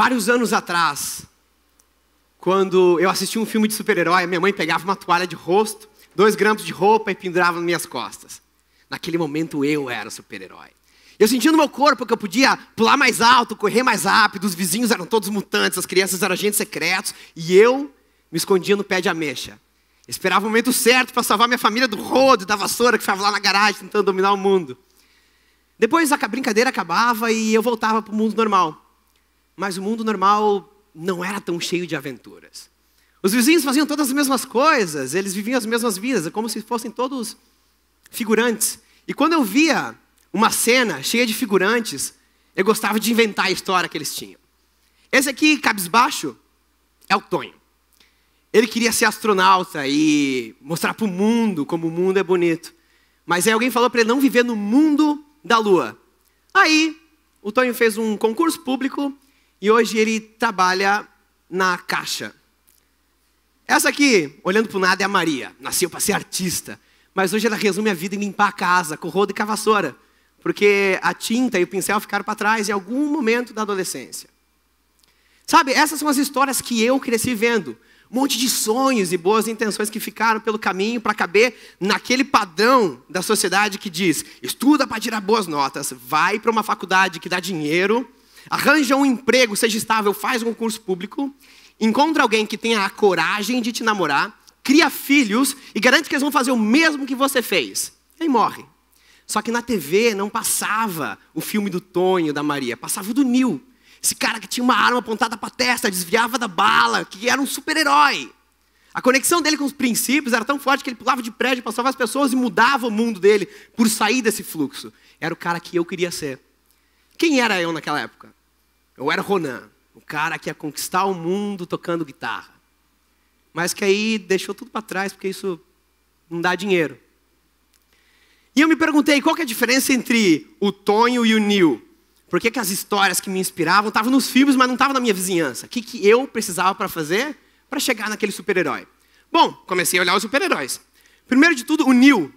Vários anos atrás, quando eu assistia um filme de super-herói, minha mãe pegava uma toalha de rosto, dois grampos de roupa e pendurava nas minhas costas. Naquele momento eu era super-herói. Eu sentia no meu corpo que eu podia pular mais alto, correr mais rápido, os vizinhos eram todos mutantes, as crianças eram agentes secretos, e eu me escondia no pé de ameixa. Esperava o momento certo para salvar minha família do rodo, da vassoura que ficava lá na garagem tentando dominar o mundo. Depois a brincadeira acabava e eu voltava para o mundo normal. Mas o mundo normal não era tão cheio de aventuras. Os vizinhos faziam todas as mesmas coisas, eles viviam as mesmas vidas, é como se fossem todos figurantes. E quando eu via uma cena cheia de figurantes, eu gostava de inventar a história que eles tinham. Esse aqui, cabisbaixo, é o Tonho. Ele queria ser astronauta e mostrar para o mundo como o mundo é bonito. Mas aí alguém falou para ele não viver no mundo da lua. Aí, o Tonho fez um concurso público e hoje ele trabalha na Caixa. Essa aqui, olhando para o nada, é a Maria. Nasceu para ser artista, mas hoje ela resume a vida em limpar a casa, com rodo e cavassoura. porque a tinta e o pincel ficaram para trás em algum momento da adolescência. Sabe, essas são as histórias que eu cresci vendo. Um monte de sonhos e boas intenções que ficaram pelo caminho para caber naquele padrão da sociedade que diz: estuda para tirar boas notas, vai para uma faculdade que dá dinheiro, Arranja um emprego, seja estável, faz um concurso público, encontra alguém que tenha a coragem de te namorar, cria filhos e garante que eles vão fazer o mesmo que você fez. E aí morre. Só que na TV não passava o filme do Tonho, da Maria, passava o do Nil. Esse cara que tinha uma arma apontada para a testa, desviava da bala, que era um super-herói. A conexão dele com os princípios era tão forte que ele pulava de prédio, passava as pessoas e mudava o mundo dele por sair desse fluxo. Era o cara que eu queria ser. Quem era eu naquela época? Eu era Ronan, o cara que ia conquistar o mundo tocando guitarra. Mas que aí deixou tudo para trás porque isso não dá dinheiro. E eu me perguntei qual é a diferença entre o Tonho e o Neil. Por que, que as histórias que me inspiravam estavam nos filmes, mas não estavam na minha vizinhança? O que, que eu precisava para fazer para chegar naquele super-herói? Bom, comecei a olhar os super-heróis. Primeiro de tudo, o Neil.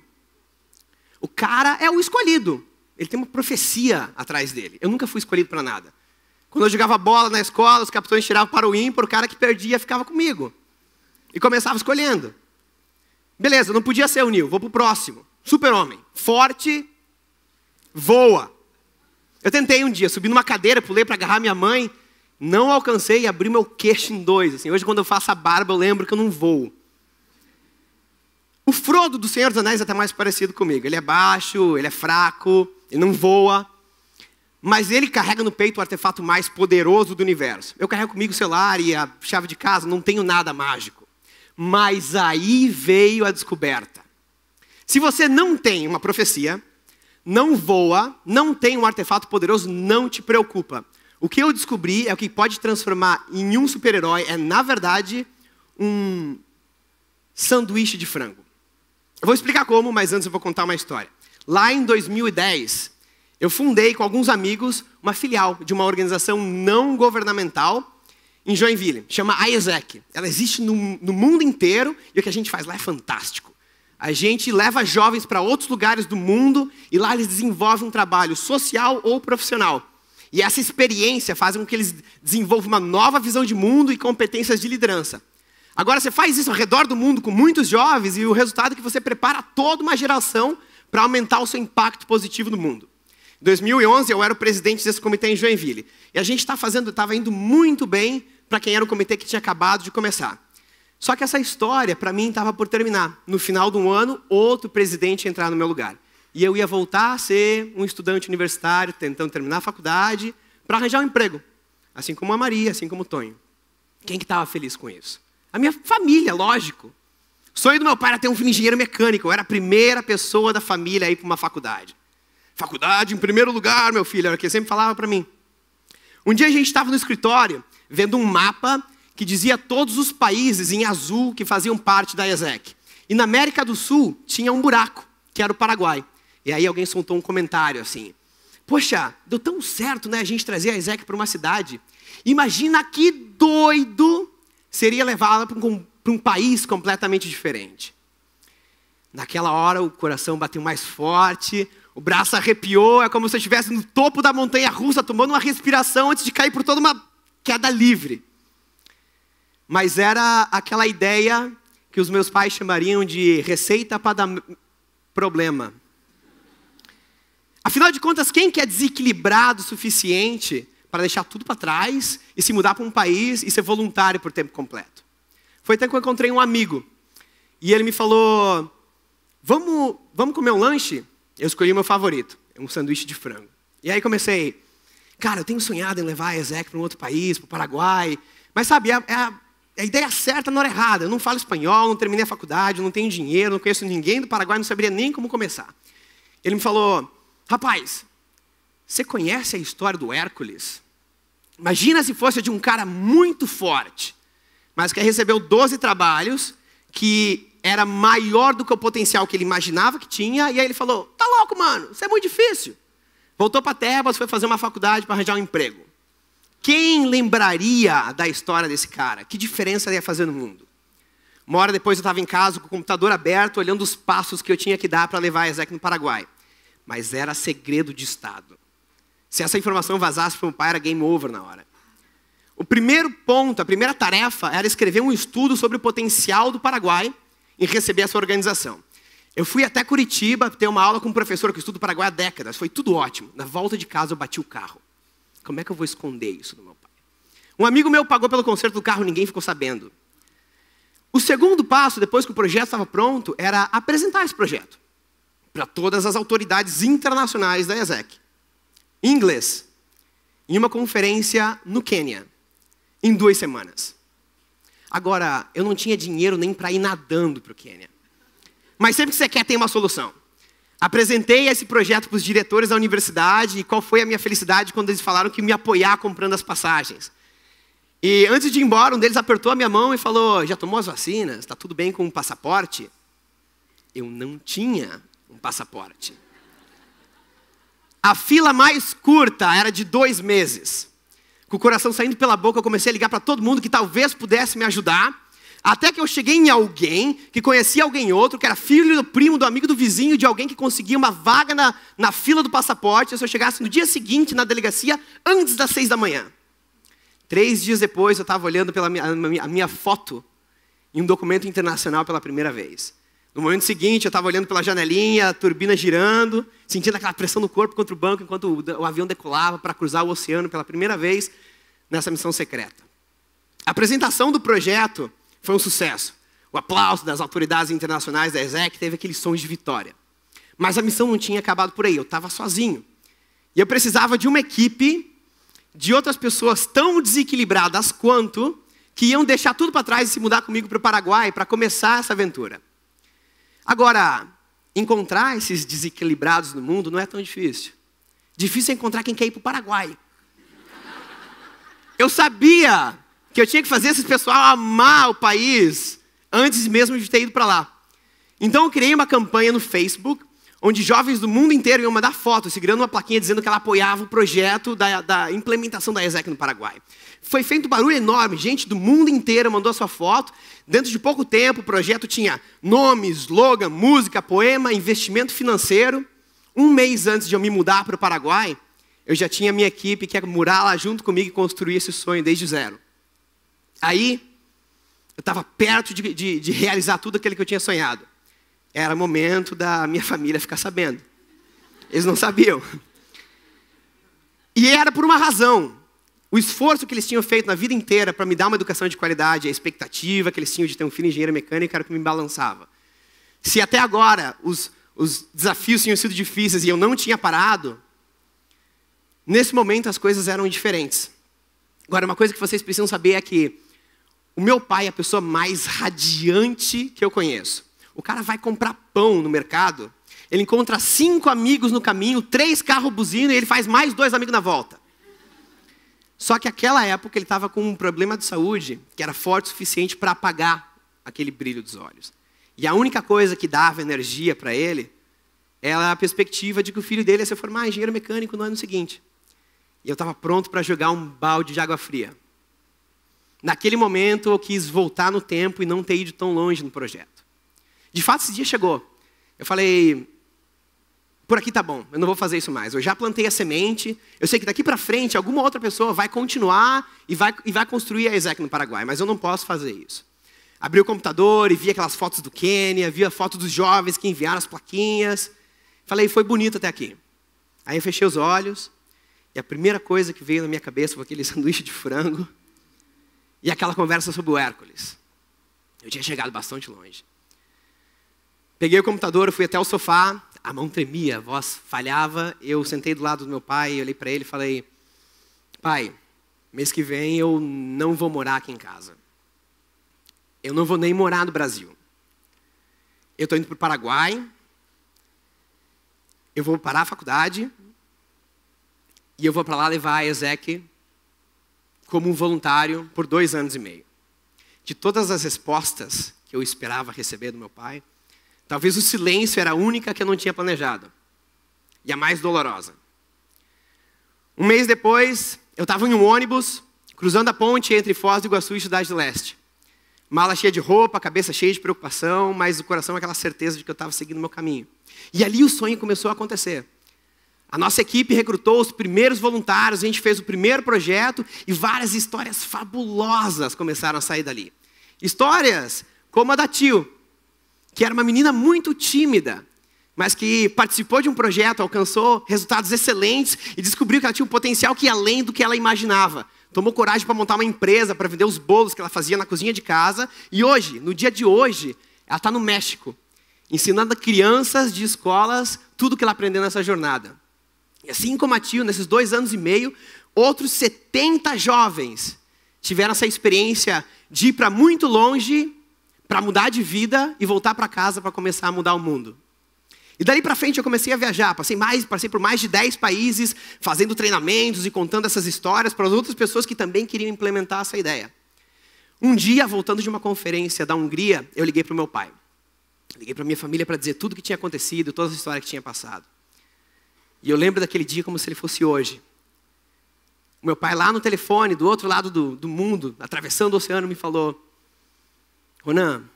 O cara é o escolhido. Ele tem uma profecia atrás dele. Eu nunca fui escolhido para nada. Quando eu jogava bola na escola, os capitães tiravam para o ímpar, o cara que perdia ficava comigo. E começava escolhendo. Beleza, não podia ser o Nil, vou pro próximo. Super-homem, forte, voa. Eu tentei um dia, subi numa cadeira, pulei para agarrar minha mãe, não alcancei e abri meu queixo em dois. Assim, hoje, quando eu faço a barba, eu lembro que eu não voo. O Frodo do Senhor dos Anéis é até mais parecido comigo. Ele é baixo, ele é fraco, ele não voa. Mas ele carrega no peito o artefato mais poderoso do universo. Eu carrego comigo o celular e a chave de casa, não tenho nada mágico. Mas aí veio a descoberta. Se você não tem uma profecia, não voa, não tem um artefato poderoso, não te preocupa. O que eu descobri é o que pode transformar em um super-herói é, na verdade, um sanduíche de frango. Eu vou explicar como, mas antes eu vou contar uma história. Lá em 2010, eu fundei com alguns amigos uma filial de uma organização não governamental em Joinville, chama Isaac. Ela existe no, no mundo inteiro e o que a gente faz lá é fantástico. A gente leva jovens para outros lugares do mundo e lá eles desenvolvem um trabalho social ou profissional. E essa experiência faz com que eles desenvolvam uma nova visão de mundo e competências de liderança. Agora, você faz isso ao redor do mundo com muitos jovens e o resultado é que você prepara toda uma geração para aumentar o seu impacto positivo no mundo. Em 2011 eu era o presidente desse comitê em Joinville. E a gente estava tá fazendo, estava indo muito bem para quem era o comitê que tinha acabado de começar. Só que essa história, para mim, estava por terminar. No final de um ano, outro presidente ia entrar no meu lugar. E eu ia voltar a ser um estudante universitário, tentando terminar a faculdade, para arranjar um emprego. Assim como a Maria, assim como o Tonho. Quem que estava feliz com isso? A minha família, lógico. O sonho do meu pai era ter um engenheiro mecânico. Eu era a primeira pessoa da família a ir para uma faculdade. Faculdade em primeiro lugar, meu filho, era o que ele sempre falava para mim. Um dia a gente estava no escritório vendo um mapa que dizia todos os países em azul que faziam parte da ESEC. E na América do Sul tinha um buraco, que era o Paraguai. E aí alguém soltou um comentário assim: Poxa, deu tão certo né, a gente trazer a ESEC para uma cidade. Imagina que doido seria levá-la para um, um país completamente diferente. Naquela hora o coração bateu mais forte, o braço arrepiou, é como se eu estivesse no topo da montanha russa, tomando uma respiração antes de cair por toda uma queda livre. Mas era aquela ideia que os meus pais chamariam de receita para dar problema. Afinal de contas, quem quer é desequilibrado o suficiente para deixar tudo para trás e se mudar para um país e ser voluntário por tempo completo? Foi até que eu encontrei um amigo e ele me falou: Vamos, vamos comer um lanche? eu escolhi o meu favorito, um sanduíche de frango. E aí comecei, cara, eu tenho sonhado em levar a Ezequiel para um outro país, para o Paraguai. Mas sabe, é, é a, é a ideia certa na hora errada. Eu não falo espanhol, não terminei a faculdade, não tenho dinheiro, não conheço ninguém do Paraguai, não saberia nem como começar. Ele me falou, rapaz, você conhece a história do Hércules? Imagina se fosse de um cara muito forte, mas que recebeu 12 trabalhos, que era maior do que o potencial que ele imaginava que tinha, e aí ele falou: tá louco, mano, isso é muito difícil. Voltou para Tebas, foi fazer uma faculdade para arranjar um emprego. Quem lembraria da história desse cara? Que diferença ele ia fazer no mundo? Uma hora depois eu estava em casa com o computador aberto, olhando os passos que eu tinha que dar para levar a Ezequiel no Paraguai. Mas era segredo de Estado. Se essa informação vazasse para o pai, era game over na hora. O primeiro ponto, a primeira tarefa era escrever um estudo sobre o potencial do Paraguai em receber essa organização. Eu fui até Curitiba ter uma aula com um professor que estuda estudo Paraguai há décadas. Foi tudo ótimo. Na volta de casa eu bati o carro. Como é que eu vou esconder isso do meu pai? Um amigo meu pagou pelo conserto do carro, ninguém ficou sabendo. O segundo passo, depois que o projeto estava pronto, era apresentar esse projeto para todas as autoridades internacionais da ESEC. Em inglês, em uma conferência no Quênia, em duas semanas. Agora, eu não tinha dinheiro nem para ir nadando para o Quênia. Mas sempre que você quer, tem uma solução. Apresentei esse projeto para os diretores da universidade e qual foi a minha felicidade quando eles falaram que me apoiar comprando as passagens. E antes de ir embora, um deles apertou a minha mão e falou: Já tomou as vacinas? Está tudo bem com o passaporte? Eu não tinha um passaporte. A fila mais curta era de dois meses com o coração saindo pela boca, eu comecei a ligar para todo mundo que talvez pudesse me ajudar. Até que eu cheguei em alguém que conhecia alguém outro, que era filho do primo, do amigo do vizinho, de alguém que conseguia uma vaga na, na fila do passaporte, se eu chegasse no dia seguinte na delegacia, antes das seis da manhã. Três dias depois, eu estava olhando pela minha, a minha foto em um documento internacional pela primeira vez. No momento seguinte, eu estava olhando pela janelinha, a turbina girando, sentindo aquela pressão do corpo contra o banco enquanto o avião decolava para cruzar o oceano pela primeira vez nessa missão secreta. A apresentação do projeto foi um sucesso. O aplauso das autoridades internacionais da ESEC teve aqueles sons de vitória. Mas a missão não tinha acabado por aí, eu estava sozinho. E eu precisava de uma equipe de outras pessoas tão desequilibradas quanto que iam deixar tudo para trás e se mudar comigo para o Paraguai para começar essa aventura. Agora, encontrar esses desequilibrados no mundo não é tão difícil. Difícil é encontrar quem quer ir para o Paraguai. Eu sabia que eu tinha que fazer esse pessoal amar o país antes mesmo de ter ido para lá. Então eu criei uma campanha no Facebook onde jovens do mundo inteiro iam mandar fotos, segurando uma plaquinha dizendo que ela apoiava o projeto da, da implementação da ESEC no Paraguai. Foi feito um barulho enorme, gente do mundo inteiro mandou sua foto. Dentro de pouco tempo, o projeto tinha nome, slogan, música, poema, investimento financeiro. Um mês antes de eu me mudar para o Paraguai, eu já tinha minha equipe que ia murar lá junto comigo e construir esse sonho desde zero. Aí, eu estava perto de, de, de realizar tudo aquilo que eu tinha sonhado. Era momento da minha família ficar sabendo. Eles não sabiam. E era por uma razão. O esforço que eles tinham feito na vida inteira para me dar uma educação de qualidade, a expectativa que eles tinham de ter um filho engenheiro mecânico era o que me balançava. Se até agora os, os desafios tinham sido difíceis e eu não tinha parado, nesse momento as coisas eram diferentes. Agora, uma coisa que vocês precisam saber é que o meu pai é a pessoa mais radiante que eu conheço. O cara vai comprar pão no mercado, ele encontra cinco amigos no caminho, três carros buzina e ele faz mais dois amigos na volta. Só que naquela época ele estava com um problema de saúde que era forte o suficiente para apagar aquele brilho dos olhos. E a única coisa que dava energia para ele era a perspectiva de que o filho dele ia se formar engenheiro mecânico no ano seguinte. E eu estava pronto para jogar um balde de água fria. Naquele momento eu quis voltar no tempo e não ter ido tão longe no projeto. De fato, esse dia chegou. Eu falei, por aqui tá bom, eu não vou fazer isso mais. Eu já plantei a semente, eu sei que daqui para frente alguma outra pessoa vai continuar e vai, e vai construir a Ezequiel no Paraguai, mas eu não posso fazer isso. Abri o computador e vi aquelas fotos do Quênia, vi a foto dos jovens que enviaram as plaquinhas. Falei, foi bonito até aqui. Aí eu fechei os olhos e a primeira coisa que veio na minha cabeça foi aquele sanduíche de frango e aquela conversa sobre o Hércules. Eu tinha chegado bastante longe. Peguei o computador, fui até o sofá, a mão tremia, a voz falhava. Eu sentei do lado do meu pai, olhei para ele e falei: Pai, mês que vem eu não vou morar aqui em casa. Eu não vou nem morar no Brasil. Eu estou indo para o Paraguai. Eu vou parar a faculdade. E eu vou para lá levar a Ezequiel como um voluntário por dois anos e meio. De todas as respostas que eu esperava receber do meu pai, Talvez o silêncio era a única que eu não tinha planejado. E a mais dolorosa. Um mês depois, eu estava em um ônibus, cruzando a ponte entre Foz do Iguaçu e Cidade do Leste. Mala cheia de roupa, cabeça cheia de preocupação, mas o coração é aquela certeza de que eu estava seguindo o meu caminho. E ali o sonho começou a acontecer. A nossa equipe recrutou os primeiros voluntários, a gente fez o primeiro projeto e várias histórias fabulosas começaram a sair dali. Histórias como a da Tio, que era uma menina muito tímida, mas que participou de um projeto, alcançou resultados excelentes e descobriu que ela tinha um potencial que ia além do que ela imaginava. Tomou coragem para montar uma empresa, para vender os bolos que ela fazia na cozinha de casa. E hoje, no dia de hoje, ela está no México, ensinando crianças de escolas tudo o que ela aprendeu nessa jornada. E assim como a Tio, nesses dois anos e meio, outros 70 jovens tiveram essa experiência de ir para muito longe para mudar de vida e voltar para casa para começar a mudar o mundo. E dali para frente eu comecei a viajar, passei mais, passei por mais de 10 países, fazendo treinamentos e contando essas histórias para outras pessoas que também queriam implementar essa ideia. Um dia, voltando de uma conferência da Hungria, eu liguei para o meu pai. Liguei para minha família para dizer tudo o que tinha acontecido, todas as histórias que tinha passado. E eu lembro daquele dia como se ele fosse hoje. O meu pai lá no telefone, do outro lado do, do mundo, atravessando o oceano, me falou: Ronan,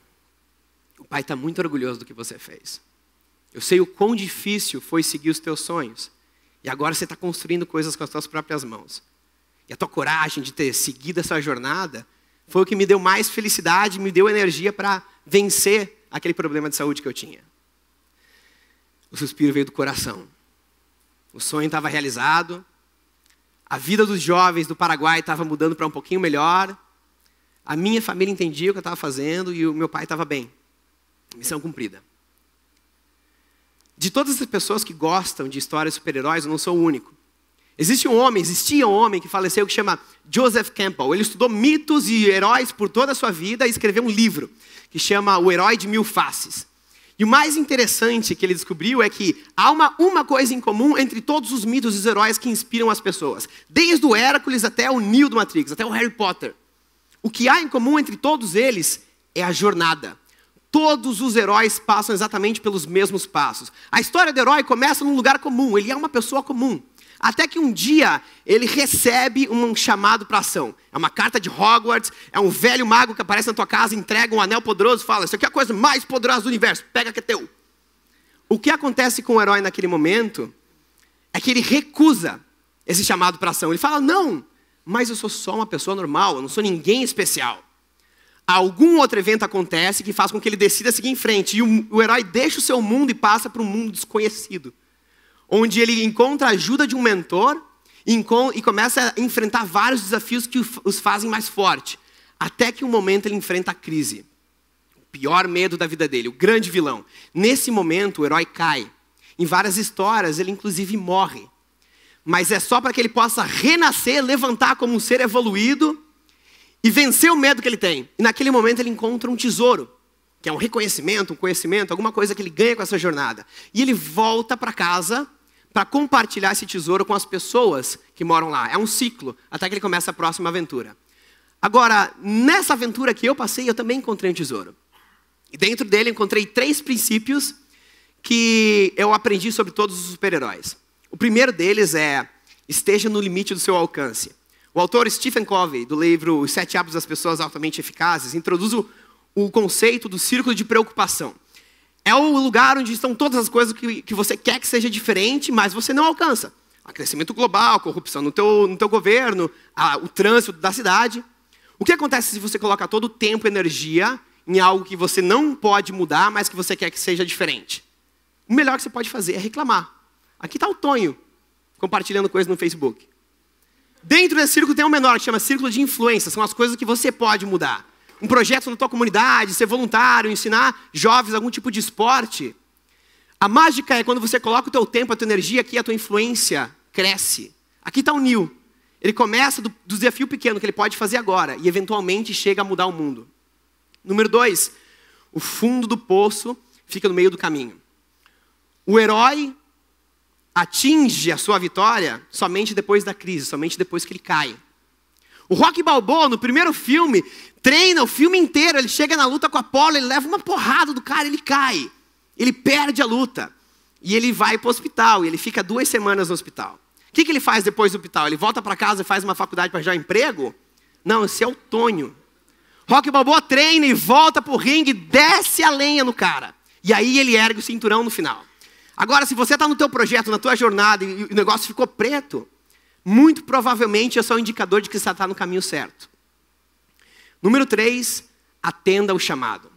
o pai está muito orgulhoso do que você fez. Eu sei o quão difícil foi seguir os teus sonhos. E agora você está construindo coisas com as suas próprias mãos. E a tua coragem de ter seguido essa jornada foi o que me deu mais felicidade, me deu energia para vencer aquele problema de saúde que eu tinha. O suspiro veio do coração. O sonho estava realizado. A vida dos jovens do Paraguai estava mudando para um pouquinho melhor. A minha família entendia o que eu estava fazendo e o meu pai estava bem. Missão cumprida. De todas as pessoas que gostam de histórias de super-heróis, eu não sou o único. Existe um homem, existia um homem que faleceu que chama Joseph Campbell. Ele estudou mitos e heróis por toda a sua vida e escreveu um livro que chama O Herói de Mil Faces. E o mais interessante que ele descobriu é que há uma, uma coisa em comum entre todos os mitos e heróis que inspiram as pessoas. Desde o Hércules até o Neo do Matrix, até o Harry Potter. O que há em comum entre todos eles é a jornada. Todos os heróis passam exatamente pelos mesmos passos. A história do herói começa num lugar comum, ele é uma pessoa comum. Até que um dia ele recebe um chamado para ação. É uma carta de Hogwarts, é um velho mago que aparece na tua casa, entrega um anel poderoso e fala: Isso aqui é a coisa mais poderosa do universo, pega que é teu. O que acontece com o herói naquele momento é que ele recusa esse chamado para ação. Ele fala: Não, mas eu sou só uma pessoa normal, eu não sou ninguém especial. Algum outro evento acontece que faz com que ele decida seguir em frente. E o, o herói deixa o seu mundo e passa para um mundo desconhecido. Onde ele encontra a ajuda de um mentor e, e começa a enfrentar vários desafios que os fazem mais forte. Até que um momento ele enfrenta a crise. O pior medo da vida dele, o grande vilão. Nesse momento, o herói cai. Em várias histórias, ele inclusive morre mas é só para que ele possa renascer, levantar como um ser evoluído e vencer o medo que ele tem. E naquele momento ele encontra um tesouro, que é um reconhecimento, um conhecimento, alguma coisa que ele ganha com essa jornada. E ele volta para casa para compartilhar esse tesouro com as pessoas que moram lá. É um ciclo, até que ele começa a próxima aventura. Agora, nessa aventura que eu passei, eu também encontrei um tesouro. E dentro dele encontrei três princípios que eu aprendi sobre todos os super-heróis. O primeiro deles é: esteja no limite do seu alcance. O autor Stephen Covey, do livro Os Sete Hábitos das Pessoas Altamente Eficazes, introduz o, o conceito do círculo de preocupação. É o lugar onde estão todas as coisas que, que você quer que seja diferente, mas você não alcança. A crescimento global, corrupção no teu, no teu governo, a, o trânsito da cidade. O que acontece se você coloca todo o tempo e energia em algo que você não pode mudar, mas que você quer que seja diferente? O melhor que você pode fazer é reclamar. Aqui está o Tonho compartilhando coisas no Facebook. Dentro desse círculo tem um menor que chama círculo de influência, são as coisas que você pode mudar. Um projeto na tua comunidade, ser voluntário, ensinar jovens algum tipo de esporte. A mágica é quando você coloca o teu tempo, a tua energia aqui, a tua influência cresce. Aqui está o Nil. Ele começa do, do desafio pequeno que ele pode fazer agora e eventualmente chega a mudar o mundo. Número dois, o fundo do poço fica no meio do caminho. O herói atinge a sua vitória somente depois da crise, somente depois que ele cai. O Rock Balboa, no primeiro filme, treina o filme inteiro, ele chega na luta com a Apollo, ele leva uma porrada do cara, ele cai. Ele perde a luta. E ele vai para o hospital, e ele fica duas semanas no hospital. O que, que ele faz depois do hospital? Ele volta para casa e faz uma faculdade para já emprego? Não, esse é o Tonho. Rock Balboa treina e volta para o ringue, desce a lenha no cara. E aí ele ergue o cinturão no final. Agora, se você está no teu projeto, na tua jornada e o negócio ficou preto, muito provavelmente esse é só um indicador de que você está no caminho certo. Número três, atenda o chamado.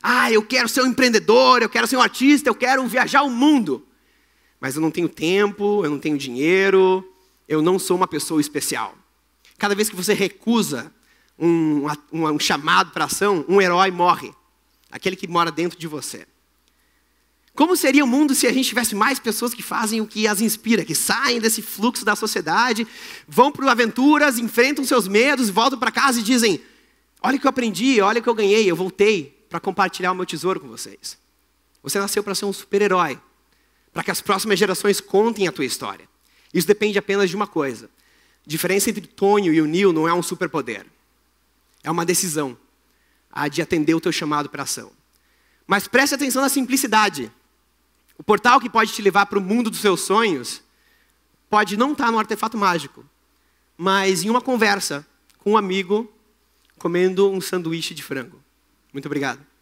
Ah, eu quero ser um empreendedor, eu quero ser um artista, eu quero viajar o mundo. Mas eu não tenho tempo, eu não tenho dinheiro, eu não sou uma pessoa especial. Cada vez que você recusa um, um, um chamado para ação, um herói morre. Aquele que mora dentro de você. Como seria o mundo se a gente tivesse mais pessoas que fazem o que as inspira, que saem desse fluxo da sociedade, vão para aventuras, enfrentam seus medos, voltam para casa e dizem: Olha o que eu aprendi, olha o que eu ganhei, eu voltei para compartilhar o meu tesouro com vocês. Você nasceu para ser um super-herói, para que as próximas gerações contem a tua história. Isso depende apenas de uma coisa: a diferença entre Tonho e o Neil não é um superpoder, é uma decisão a de atender o teu chamado para ação. Mas preste atenção na simplicidade. O portal que pode te levar para o mundo dos seus sonhos pode não estar tá no artefato mágico, mas em uma conversa com um amigo comendo um sanduíche de frango. Muito obrigado.